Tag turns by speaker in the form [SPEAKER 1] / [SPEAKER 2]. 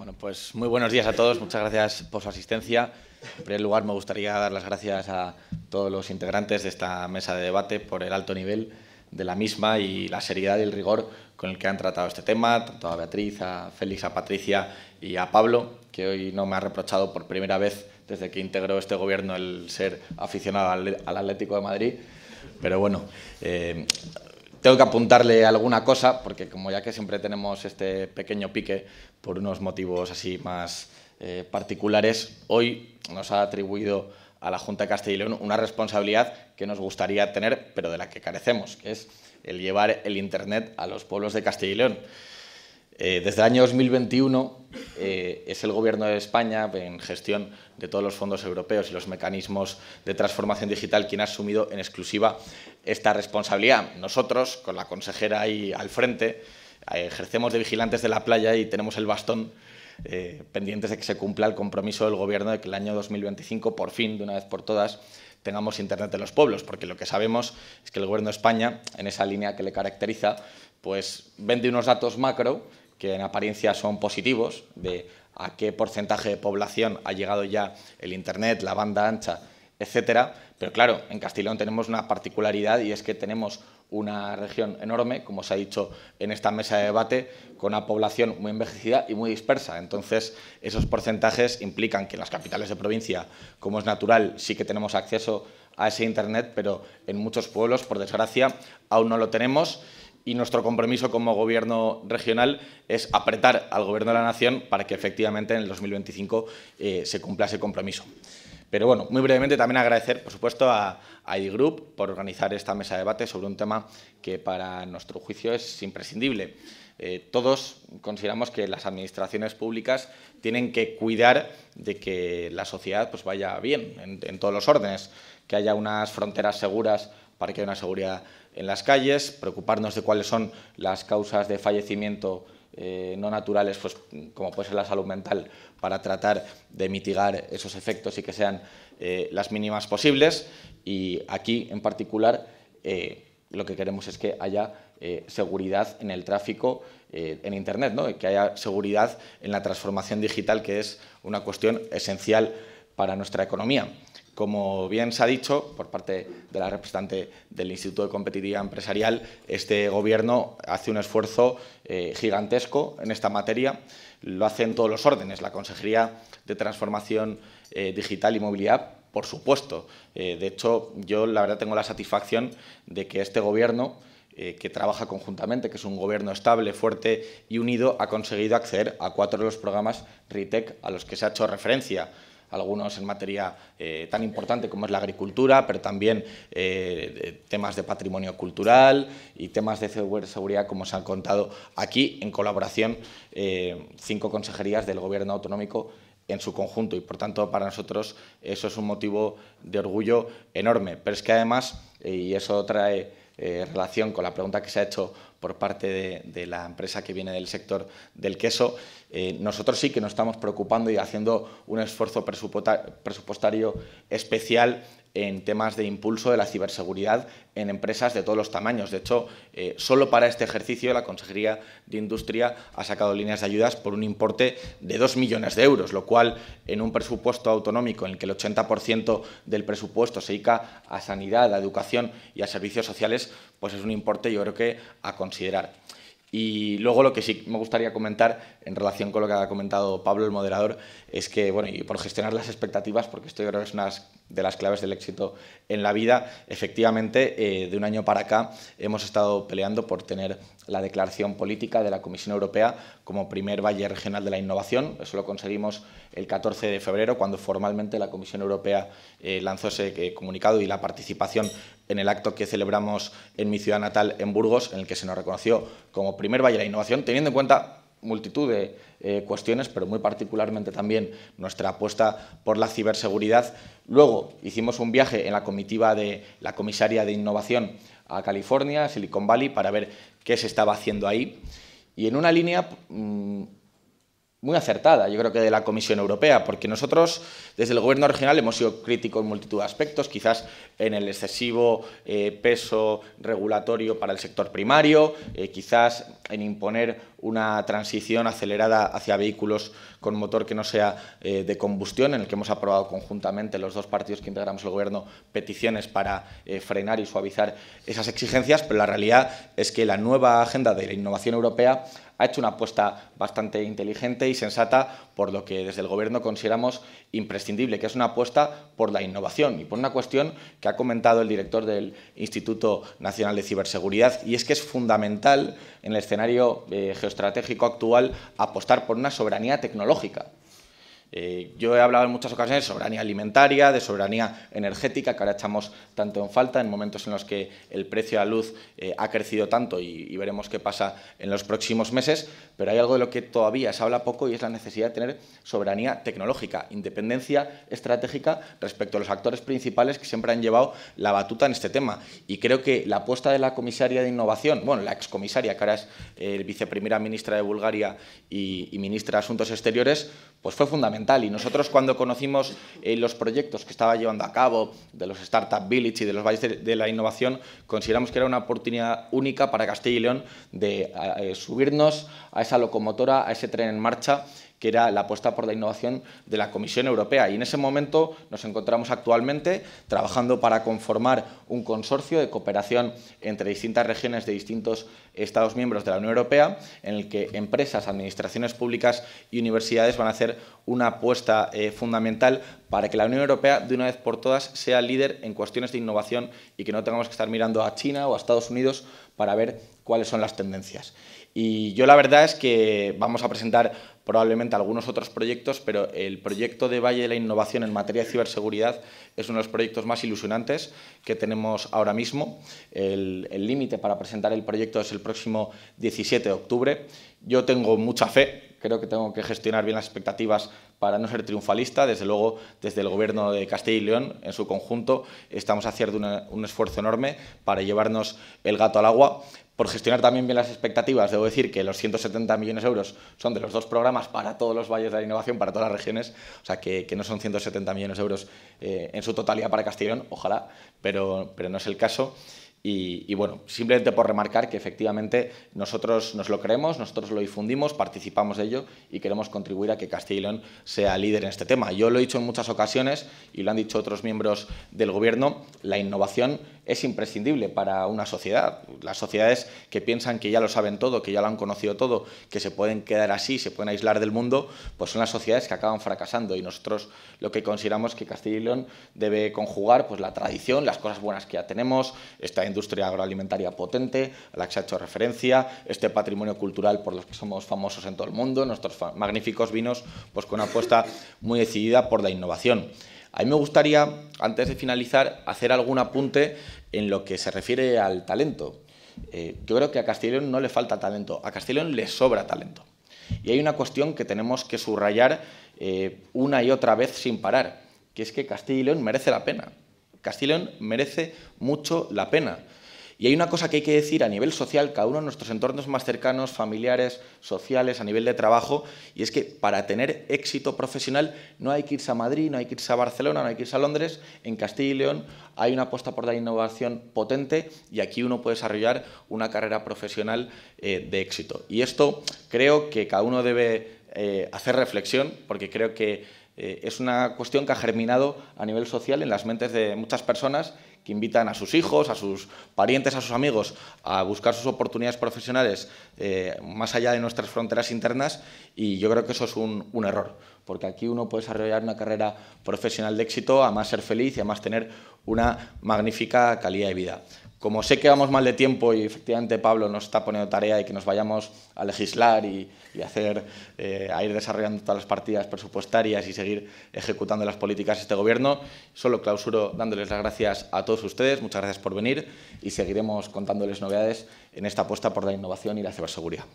[SPEAKER 1] Bueno, pues muy buenos días a todos. Muchas gracias por su asistencia. En primer lugar, me gustaría dar las gracias a todos los integrantes de esta mesa de debate por el alto nivel de la misma y la seriedad y el rigor con el que han tratado este tema, tanto a Beatriz, a Félix, a Patricia y a Pablo, que hoy no me ha reprochado por primera vez desde que integró este gobierno el ser aficionado al Atlético de Madrid. Pero bueno, eh, tengo que apuntarle alguna cosa, porque como ya que siempre tenemos este pequeño pique por unos motivos así más eh, particulares, hoy nos ha atribuido a la Junta de Castilla y León una responsabilidad que nos gustaría tener, pero de la que carecemos, que es el llevar el Internet a los pueblos de Castilla y León. Eh, desde el año 2021 eh, es el Gobierno de España, en gestión de todos los fondos europeos y los mecanismos de transformación digital, quien ha asumido en exclusiva esta responsabilidad. Nosotros, con la consejera ahí al frente, eh, ejercemos de vigilantes de la playa y tenemos el bastón eh, pendientes de que se cumpla el compromiso del Gobierno de que el año 2025, por fin, de una vez por todas, tengamos Internet en los pueblos, porque lo que sabemos es que el Gobierno de España, en esa línea que le caracteriza, pues vende unos datos macro que en apariencia son positivos, de a qué porcentaje de población ha llegado ya el Internet, la banda ancha, etcétera. Pero claro, en Castileón tenemos una particularidad y es que tenemos una región enorme, como se ha dicho en esta mesa de debate, con una población muy envejecida y muy dispersa. Entonces, esos porcentajes implican que en las capitales de provincia, como es natural, sí que tenemos acceso a ese Internet, pero en muchos pueblos, por desgracia, aún no lo tenemos y nuestro compromiso como gobierno regional es apretar al gobierno de la nación para que efectivamente en el 2025 eh, se cumpla ese compromiso. Pero bueno, muy brevemente también agradecer, por supuesto, a, ID Group por organizar esta mesa de debate sobre un tema que para nuestro juicio es imprescindible. Eh, todos consideramos que las administraciones públicas tienen que cuidar de que la sociedad pues, vaya bien en todos los órdenes, que haya unas fronteras seguras para que haya una seguridad en las calles, preocuparnos de cuáles son las causas de fallecimiento eh, no naturales, pues, como puede ser la salud mental, para tratar de mitigar esos efectos y que sean eh, las mínimas posibles. Y aquí, en particular, eh, lo que queremos es que haya seguridad en el tráfico en Internet, que haya seguridad en la transformación digital, que es una cuestión esencial para nuestra economía. Como bien se ha dicho por parte de la representante del Instituto de Competitividad Empresarial, este Gobierno hace un esfuerzo eh, gigantesco en esta materia. Lo hace en todos los órdenes. La Consejería de Transformación eh, Digital y Movilidad, por supuesto. Eh, de hecho, yo la verdad tengo la satisfacción de que este Gobierno que trabaja conjuntamente, que es un gobierno estable, fuerte y unido, ha conseguido acceder a cuatro de los programas RITEC a los que se ha hecho referencia algunos en materia eh, tan importante como es la agricultura, pero también eh, eh, temas de patrimonio cultural y temas de seguridad, como se han contado aquí, en colaboración cinco consejerías del Gobierno autonómico en su conjunto. Y, por tanto, para nosotros eso es un motivo de orgullo enorme. Pero es que, además, y eso trae relación con la pregunta que se ha hecho por parte de, la empresa que viene del sector del queso. Eh, nosotros sí que nos estamos preocupando y haciendo un esfuerzo presupuestario especial en temas de impulso de la ciberseguridad en empresas de todos los tamaños. De hecho, eh, solo para este ejercicio la Consejería de Industria ha sacado líneas de ayudas por un importe de 2 millones de euros, lo cual en un presupuesto autonómico en el que el 80% del presupuesto se dedica a sanidad, a educación y a servicios sociales, pues es un importe yo creo que a considerar. Y luego lo que sí me gustaría comentar en relación con lo que ha comentado Pablo, el moderador, es que, bueno, y por gestionar las expectativas, porque esto yo creo que es unas de las claves del éxito en la vida. Efectivamente, eh, de un año para acá hemos estado peleando por tener la declaración política de la Comisión Europea como primer valle regional de la innovación. Eso lo conseguimos el 14 de febrero, cuando formalmente la Comisión Europea eh, lanzó ese eh, comunicado y la participación en el acto que celebramos en mi ciudad natal, en Burgos, en el que se nos reconoció como primer valle de la innovación, teniendo en cuenta multitud de eh, cuestiones, pero muy particularmente también nuestra apuesta por la ciberseguridad. Luego hicimos un viaje en la comitiva de la comisaria de innovación a California, Silicon Valley, para ver qué se estaba haciendo ahí. Y en una línea mm, muy acertada, yo creo que de la Comisión Europea, porque nosotros desde el Gobierno regional hemos sido críticos en multitud de aspectos, quizás en el excesivo eh, peso regulatorio para el sector primario, eh, quizás en imponer una transición acelerada hacia vehículos con motor que no sea eh, de combustión, en el que hemos aprobado conjuntamente los dos partidos que integramos el Gobierno peticiones para eh, frenar y suavizar esas exigencias, pero la realidad es que la nueva agenda de la innovación europea ha hecho una apuesta bastante inteligente y sensata por lo que desde el Gobierno consideramos imprescindible, que es una apuesta por la innovación y por una cuestión que ha comentado el director del Instituto Nacional de Ciberseguridad, y es que es fundamental en el escenario eh, estratégico actual apostar por una soberanía tecnológica. Eh, yo he hablado en muchas ocasiones de soberanía alimentaria, de soberanía energética, que ahora echamos tanto en falta en momentos en los que el precio de la luz eh, ha crecido tanto y, veremos qué pasa en los próximos meses, pero hay algo de lo que todavía se habla poco y es la necesidad de tener soberanía tecnológica, independencia estratégica respecto a los actores principales que siempre han llevado la batuta en este tema. Y creo que la apuesta de la comisaria de innovación, bueno, la excomisaria, que ahora es eh, el viceprimera ministra de Bulgaria y ministra de Asuntos Exteriores, pues fue fundamental y nosotros cuando conocimos eh, los proyectos que estaba llevando a cabo de los Startup Village y de los valles de, la innovación, consideramos que era una oportunidad única para Castilla y León de eh, subirnos a esa locomotora, a ese tren en marcha que era la apuesta por la innovación de la Comisión Europea. Y en ese momento nos encontramos actualmente trabajando para conformar un consorcio de cooperación entre distintas regiones de distintos Estados miembros de la Unión Europea, en el que empresas, administraciones públicas y universidades van a hacer una apuesta eh, fundamental para que la Unión Europea, de una vez por todas, sea líder en cuestiones de innovación y que no tengamos que estar mirando a China o a Estados Unidos para ver cuáles son las tendencias. Y yo la verdad es que vamos a presentar probablemente algunos otros proyectos, pero el proyecto de Valle de la Innovación en materia de ciberseguridad es uno de los proyectos más ilusionantes que tenemos ahora mismo. El límite para presentar el proyecto es el próximo 17 de octubre. Yo tengo mucha fe, creo que tengo que gestionar bien las expectativas para no ser triunfalista. Desde luego, desde el Gobierno de Castilla y León, en su conjunto, estamos haciendo un esfuerzo enorme para llevarnos el gato al agua, por gestionar también bien las expectativas, debo decir que los 170 millones de euros son de los dos programas para todos los valles de la innovación, para todas las regiones, o sea que, no son 170 millones de euros eh, en su totalidad para Castellón, ojalá, pero, pero no es el caso. Y, bueno, simplemente por remarcar que efectivamente nosotros nos lo creemos, nosotros lo difundimos, participamos de ello y queremos contribuir a que Castilla sea líder en este tema. Yo lo he dicho en muchas ocasiones y lo han dicho otros miembros del Gobierno, la innovación es imprescindible para una sociedad. Las sociedades que piensan que ya lo saben todo, que ya lo han conocido todo, que se pueden quedar así, se pueden aislar del mundo, pues son las sociedades que acaban fracasando y nosotros lo que consideramos que Castilla y León debe conjugar pues la tradición, las cosas buenas que ya tenemos, esta industria agroalimentaria potente, a la que se ha hecho referencia, este patrimonio cultural por los que somos famosos en todo el mundo, nuestros magníficos vinos, pues con una apuesta muy decidida por la innovación. A mí me gustaría, antes de finalizar, hacer algún apunte en lo que se refiere al talento. Eh, yo creo que a León no le falta talento, a León le sobra talento. Y hay una cuestión que tenemos que subrayar eh, una y otra vez sin parar, que es que Castilla y León merece la pena. Castilla León merece mucho la pena. Y hay una cosa que hay que decir a nivel social, cada uno de nuestros entornos más cercanos, familiares, sociales, a nivel de trabajo, y es que para tener éxito profesional no hay que irse a Madrid, no hay que irse a Barcelona, no hay que irse a Londres, en Castilla y León hay una apuesta por la innovación potente y aquí uno puede desarrollar una carrera profesional eh, de éxito. Y esto creo que cada uno debe eh, hacer reflexión, porque creo que eh, es una cuestión que ha germinado a nivel social en las mentes de muchas personas que invitan a sus hijos, a sus parientes, a sus amigos a buscar sus oportunidades profesionales eh, más allá de nuestras fronteras internas y yo creo que eso es un, un error, porque aquí uno puede desarrollar una carrera profesional de éxito, a más ser feliz y a más tener una magnífica calidad de vida como sé que vamos mal de tiempo y efectivamente Pablo nos está poniendo tarea y que nos vayamos a legislar y, hacer, eh, a ir desarrollando todas las partidas presupuestarias y seguir ejecutando las políticas de este gobierno, solo clausuro dándoles las gracias a todos ustedes, muchas gracias por venir y seguiremos contándoles novedades en esta apuesta por la innovación y la ciberseguridad.